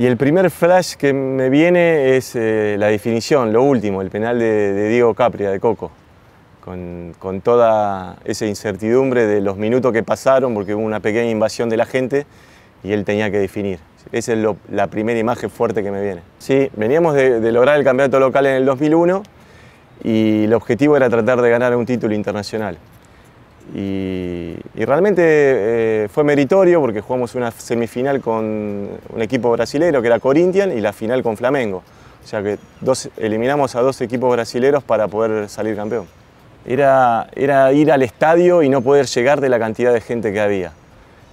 Y el primer flash que me viene es eh, la definición, lo último, el penal de, Diego Capria, de Coco. Con, toda esa incertidumbre de los minutos que pasaron, porque hubo una pequeña invasión de la gente y él tenía que definir. Esa es la primera imagen fuerte que me viene. Sí, veníamos de, de lograr el campeonato local en el 2001 y el objetivo era tratar de ganar un título internacional. Y, realmente eh, fue meritorio porque jugamos una semifinal con un equipo brasilero que era Corinthians y la final con Flamengo. O sea que dos, eliminamos a dos equipos brasileros para poder salir campeón. Era, era ir al estadio y no poder llegar de la cantidad de gente que había.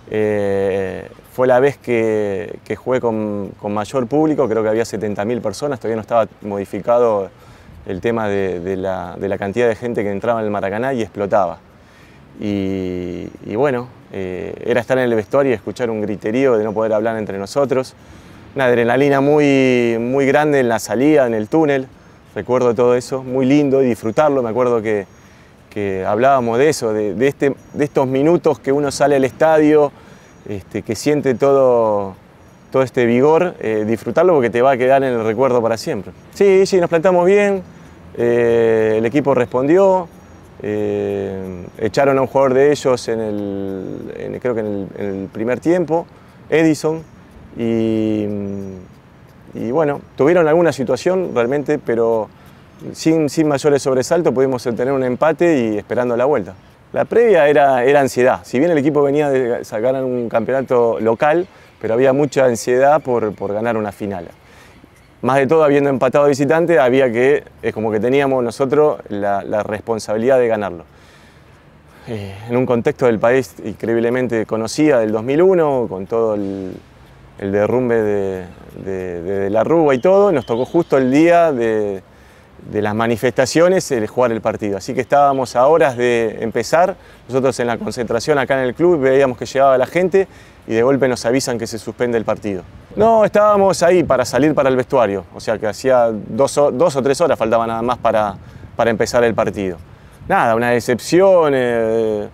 Eh, fue la vez que, jugué con, mayor público, creo que había 70.000 personas, todavía no estaba modificado el tema de, la, de la cantidad de gente que entraba en el Maracaná y explotaba y, bueno, eh, era estar en el vestuario y escuchar un griterío de no poder hablar entre nosotros, una adrenalina muy, muy grande en la salida, en el túnel, recuerdo todo eso, muy lindo y disfrutarlo, me acuerdo que, hablábamos de eso, este, de, estos minutos que uno sale al estadio, este, que siente todo, todo este vigor, eh, disfrutarlo porque te va a quedar en el recuerdo para siempre. Sí, sí, nos plantamos bien, eh, el equipo respondió, eh, echaron a un jugador de ellos en el, creo que en el, primer tiempo, Edison, y, bueno, tuvieron alguna situación realmente, pero sin, mayores sobresaltos pudimos tener un empate y esperando la vuelta. La previa era, era ansiedad, si bien el equipo venía de sacar un campeonato local, pero había mucha ansiedad por, por ganar una final más de todo habiendo empatado visitante, había que, es como que teníamos nosotros la, responsabilidad de ganarlo. Eh, en un contexto del país increíblemente conocida del 2001, con todo el, derrumbe de, la Rúa y todo, nos tocó justo el día de, de las manifestaciones el jugar el partido. Así que estábamos a horas de empezar, nosotros en la concentración acá en el club veíamos que llegaba la gente y de golpe nos avisan que se suspende el partido. No, estábamos ahí para salir para el vestuario, o sea que hacía dos o, tres horas faltaba nada más para, empezar el partido. Nada, una decepción, eh,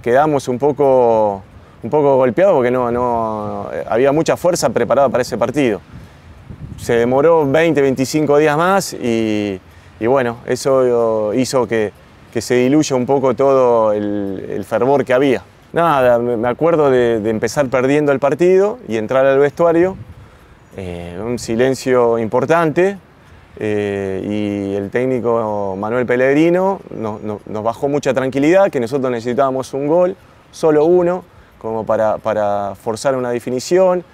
quedamos un poco, golpeados porque no, había mucha fuerza preparada para ese partido. Se demoró 20, 25 días más y, bueno, eso hizo que, se diluya un poco todo el fervor que había nada, me acuerdo de, empezar perdiendo el partido y entrar al vestuario, eh, un silencio importante, eh, y el técnico Manuel Pellegrino nos bajó mucha tranquilidad, que nosotros necesitábamos un gol, solo uno, como para, forzar una definición,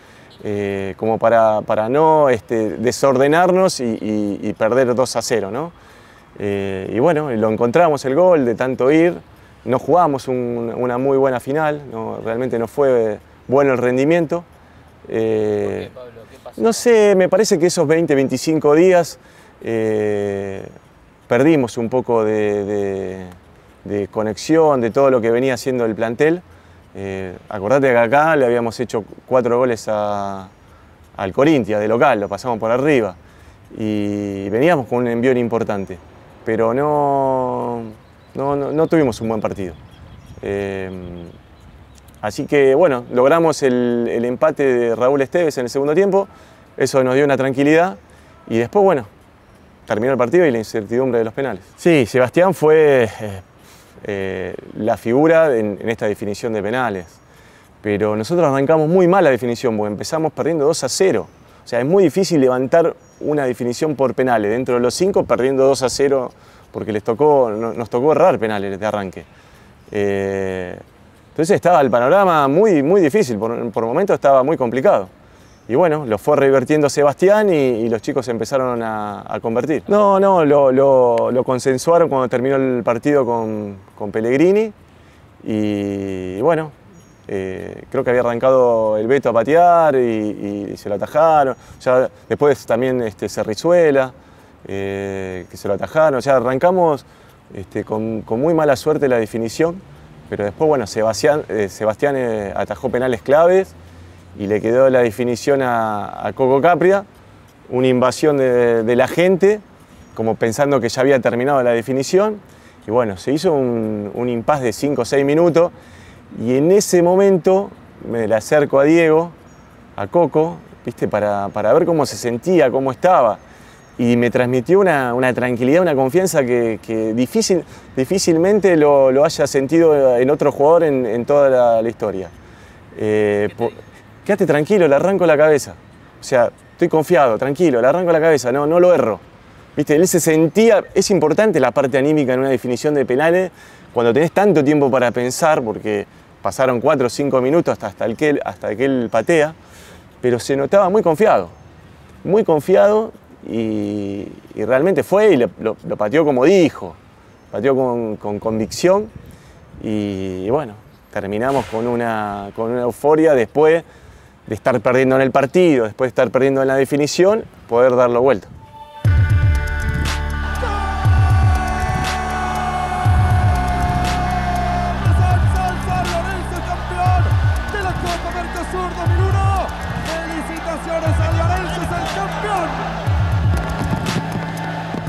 eh, como para, no este, desordenarnos y, perder 2 a 0. ¿no? y bueno, lo encontramos el gol de tanto ir, no jugamos una muy buena final, no, realmente no fue bueno el rendimiento. Eh, no sé, me parece que esos 20, 25 días eh, perdimos un poco de, conexión, de todo lo que venía haciendo el plantel. Eh, acordate que acá le habíamos hecho cuatro goles al Corintia de local, lo pasamos por arriba y veníamos con un envión importante, pero no no, tuvimos un buen partido. Em, así que bueno, logramos el, empate de Raúl Esteves en el segundo tiempo, eso nos dio una tranquilidad y después bueno, terminó el partido y la incertidumbre de los penales. Sí, Sebastián fue eh, eh, la figura en, en, esta definición de penales, pero nosotros arrancamos muy mal la definición porque empezamos perdiendo 2 a 0. O sea, es muy difícil levantar una definición por penales. Dentro de los cinco perdiendo 2 a 0 porque les tocó, nos tocó errar penales de arranque. Eh, entonces estaba el panorama muy, muy difícil, por, momentos estaba muy complicado. Y bueno, lo fue revertiendo Sebastián y, los chicos empezaron a, convertir. No, no, lo, consensuaron cuando terminó el partido con, Pellegrini. Y, bueno, eh, creo que había arrancado el Beto a patear y, se lo atajaron. Ya después también este, Cerrizuela. Eh, que se lo atajaron. O sea, arrancamos este, con, muy mala suerte la definición, pero después, bueno, Sebastián, eh, Sebastián eh, atajó penales claves y le quedó la definición a, Coco Capria, una invasión de, la gente, como pensando que ya había terminado la definición. Y bueno, se hizo un, un impas de 5 o 6 minutos y en ese momento me le acerco a Diego, a Coco, ¿viste? Para, para ver cómo se sentía, cómo estaba y me transmitió una, tranquilidad, una confianza que, difícil, difícilmente lo, haya sentido en otro jugador en, toda la, historia. Eh, quédate tranquilo, le arranco la cabeza. O sea, estoy confiado, tranquilo, le arranco la cabeza, no, no lo erro. ¿Viste? Él se sentía, es importante la parte anímica en una definición de penales, cuando tenés tanto tiempo para pensar, porque pasaron 4 o 5 minutos hasta, hasta, que, hasta que él patea, pero se notaba muy confiado, muy confiado y, realmente fue y lo, pateó como dijo, pateó con, convicción y, bueno, terminamos con una, euforia después de estar perdiendo en el partido, después de estar perdiendo en la definición, poder darlo vuelto.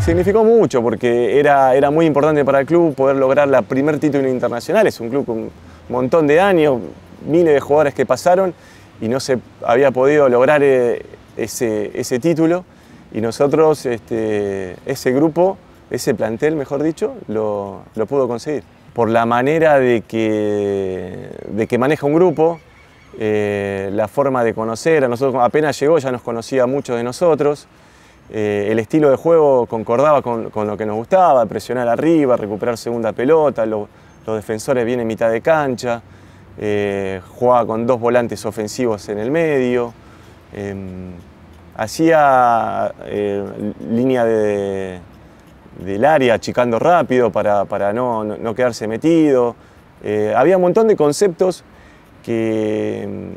Significó mucho porque era, muy importante para el club poder lograr la primer título internacional. Es un club con un montón de años, miles de jugadores que pasaron y no se había podido lograr eh, ese, título. Y nosotros, este, ese grupo, ese plantel, mejor dicho, lo, pudo conseguir. Por la manera de que, de que maneja un grupo, eh, la forma de conocer, a nosotros apenas llegó ya nos conocía muchos de nosotros, eh, el estilo de juego concordaba con, lo que nos gustaba, presionar arriba, recuperar segunda pelota, los defensores vienen mitad de cancha, eh, jugaba con dos volantes ofensivos en el medio, em, hacía eh, línea de, del área achicando rápido para, no, no, quedarse metido. Eh, había un montón de conceptos que em,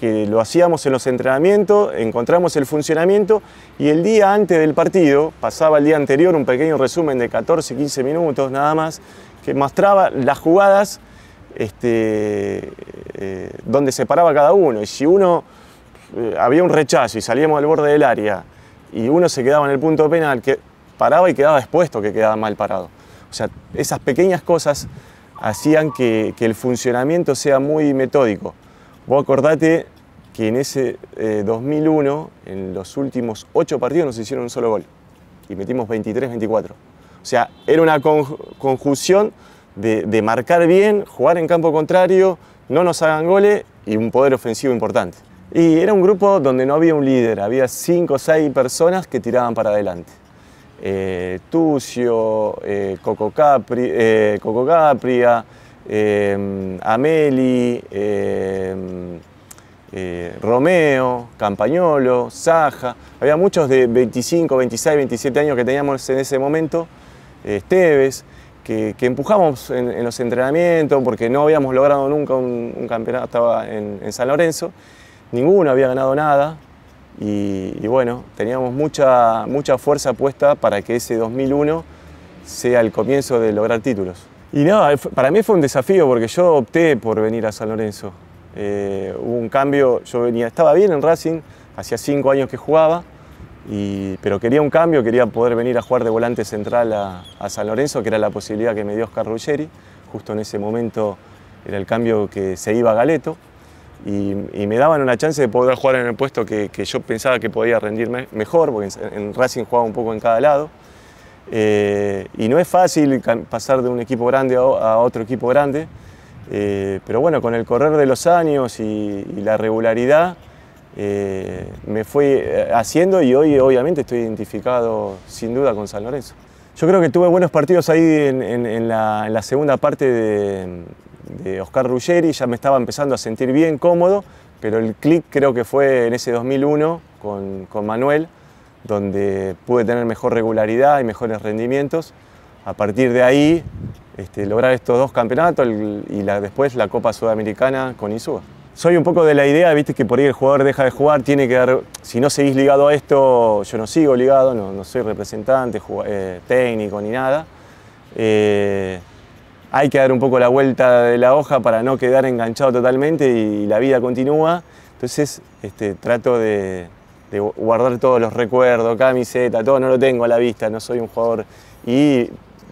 que lo hacíamos en los entrenamientos, encontramos el funcionamiento y el día antes del partido, pasaba el día anterior un pequeño resumen de 14, 15 minutos nada más, que mostraba las jugadas este, eh, donde se paraba cada uno. Y si uno eh, había un rechazo y salíamos al borde del área y uno se quedaba en el punto penal, que paraba y quedaba expuesto, que quedaba mal parado. O sea, esas pequeñas cosas hacían que el funcionamiento sea muy metódico. Vos acordate que en ese 2001, eh, en los últimos ocho partidos, nos hicieron un solo gol y metimos 23-24. O sea, era una conjunción de, marcar bien, jugar en campo contrario, no nos hagan goles y un poder ofensivo importante. Y era un grupo donde no había un líder, había cinco o seis personas que tiraban para adelante. Eh, Tucio, eh, Coco Capria, Em, Ameli, em, eh, Romeo, Campañolo, Saja. Había muchos de 25, 26, 27 años que teníamos en ese momento, Esteves, que, empujamos en, los entrenamientos porque no habíamos logrado nunca un, campeonato, estaba en, San Lorenzo, ninguno había ganado nada. Y, y, bueno, teníamos mucha, mucha fuerza puesta para que ese 2001 sea el comienzo de lograr títulos. Y nada, eh, para mí fue un desafío porque yo opté por venir a San Lorenzo. Eh, hubo un cambio, yo venía, estaba bien en Racing, hacía cinco años que jugaba, pero quería un cambio, quería poder venir a jugar de volante central a, San Lorenzo, que era la posibilidad que me dio Oscar Ruggeri. Justo en ese momento era el cambio que se iba a Galeto. Y, me daban una chance de poder jugar en el puesto que, yo pensaba que podía rendirme mejor, porque en Racing jugaba un poco en cada lado. Eh, y no es fácil pasar de un equipo grande a, otro equipo grande, eh, pero bueno, con el correr de los años y, la regularidad eh, me fui haciendo y hoy obviamente estoy identificado sin duda con San Lorenzo. Yo creo que tuve buenos partidos ahí en, la, segunda parte de, de Oscar Ruggeri, ya me estaba empezando a sentir bien, cómodo, pero el clic creo que fue en ese 2001 con Manuel donde pude tener mejor regularidad y mejores rendimientos. A partir de ahí, este, lograr estos dos campeonatos y la, después la Copa Sudamericana con ISUA. Soy un poco de la idea, viste, que por ahí el jugador deja de jugar, tiene que dar, si no seguís ligado a esto, yo no sigo ligado, no, soy representante, eh, técnico ni nada. Eh, hay que dar un poco la vuelta de la hoja para no quedar enganchado totalmente y, la vida continúa. Entonces, este, trato de, de guardar todos los recuerdos, camiseta, todo, no lo tengo a la vista, no soy un jugador. Y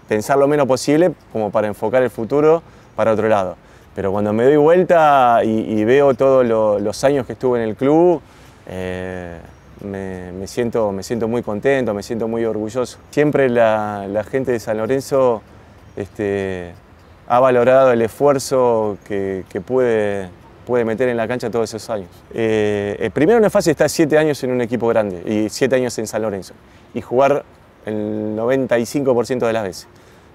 pensar lo menos posible como para enfocar el futuro para otro lado. Pero cuando me doy vuelta y, veo todos los años que estuve en el club, eh, me, siento, me siento muy contento, me siento muy orgulloso. Siempre la, gente de San Lorenzo este, ha valorado el esfuerzo que, que pude puede meter en la cancha todos esos años. Eh, eh primero no es fácil estar siete años en un equipo grande y siete años en San Lorenzo y jugar el 95% de las veces.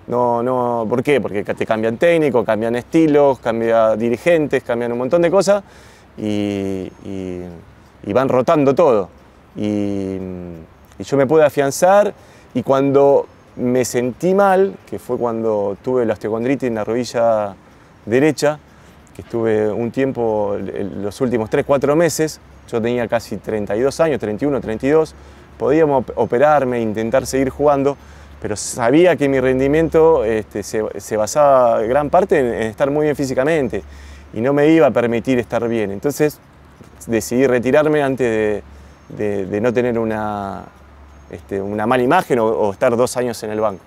No, no, ¿Por qué? Porque te cambian técnico, cambian estilos, cambian dirigentes, cambian un montón de cosas y, van rotando todo. Y, mm, y yo me pude afianzar y cuando me sentí mal, que fue cuando tuve la osteocondritis en la rodilla derecha, que estuve un tiempo, los últimos 3, 4 meses, yo tenía casi 32 años, 31, 32, podíamos operarme, intentar seguir jugando, pero sabía que mi rendimiento este, se, se, basaba gran parte en, estar muy bien físicamente y no me iba a permitir estar bien. Entonces decidí retirarme antes de, de, no tener una, este, una mala imagen o, estar dos años en el banco.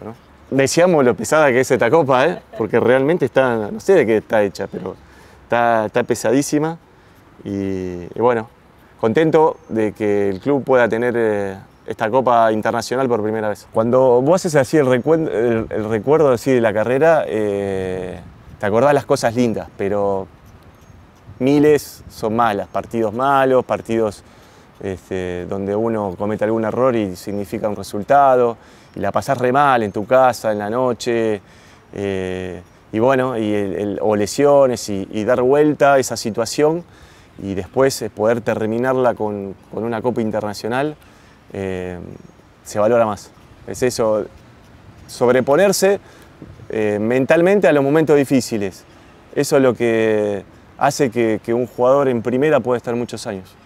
Decíamos lo pesada que es esta copa, ¿eh? porque realmente está, no sé de qué está hecha, pero está, pesadísima y, bueno, contento de que el club pueda tener eh, esta Copa Internacional por primera vez. Cuando vos haces así el, recuerdo, recuerdo de la carrera, eh, te acordás las cosas lindas, pero miles son malas, partidos malos, partidos este, donde uno comete algún error y significa un resultado, y la pasás re mal en tu casa, en la noche. Eh, y bueno, y o lesiones y, dar vuelta a esa situación y después eh, poder terminarla con, una Copa Internacional, eh, se valora más. Es eso, sobreponerse eh, mentalmente a los momentos difíciles. Eso es lo que hace que, que un jugador en primera pueda estar muchos años.